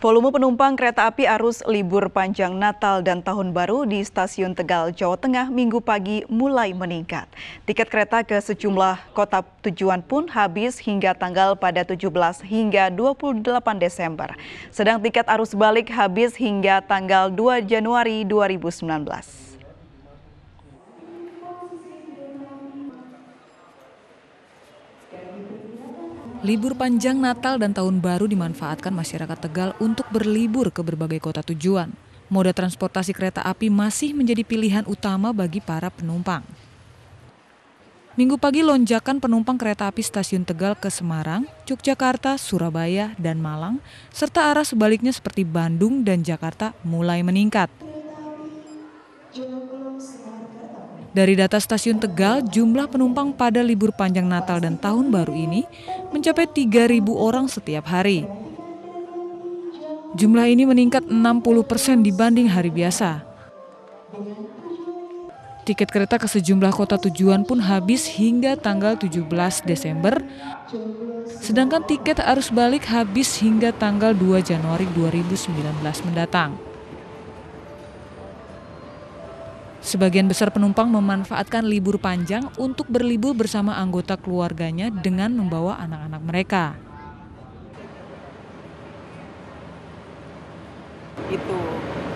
Volume penumpang kereta api arus libur panjang Natal dan Tahun Baru di Stasiun Tegal, Jawa Tengah minggu pagi mulai meningkat. Tiket kereta ke sejumlah kota tujuan pun habis hingga tanggal pada 17 hingga 28 Desember. Sedang tiket arus balik habis hingga tanggal 2 Januari 2019. Libur panjang Natal dan Tahun Baru dimanfaatkan masyarakat Tegal untuk berlibur ke berbagai kota tujuan. Moda transportasi kereta api masih menjadi pilihan utama bagi para penumpang. Minggu pagi lonjakan penumpang kereta api stasiun Tegal ke Semarang, Yogyakarta, Surabaya, dan Malang, serta arah sebaliknya seperti Bandung dan Jakarta mulai meningkat. Dari data stasiun Tegal, jumlah penumpang pada libur panjang Natal dan Tahun Baru ini mencapai 3.000 orang setiap hari. Jumlah ini meningkat 60 persen dibanding hari biasa. Tiket kereta ke sejumlah kota tujuan pun habis hingga tanggal 17 Desember, sedangkan tiket arus balik habis hingga tanggal 2 Januari 2019 mendatang. Sebagian besar penumpang memanfaatkan libur panjang untuk berlibur bersama anggota keluarganya dengan membawa anak-anak mereka. Itu.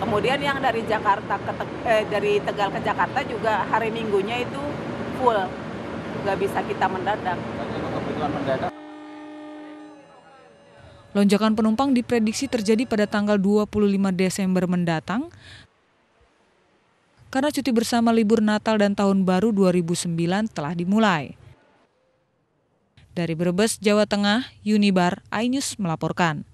Kemudian yang dari Jakarta ke eh, dari Tegal ke Jakarta juga hari Minggunya itu full. Nggak bisa kita mendadak. Kebutuhan mendadak. Lonjakan penumpang diprediksi terjadi pada tanggal 25 Desember mendatang karena cuti bersama libur Natal dan Tahun Baru 2009 telah dimulai. Dari Brebes, Jawa Tengah, Unibar, Ainus melaporkan.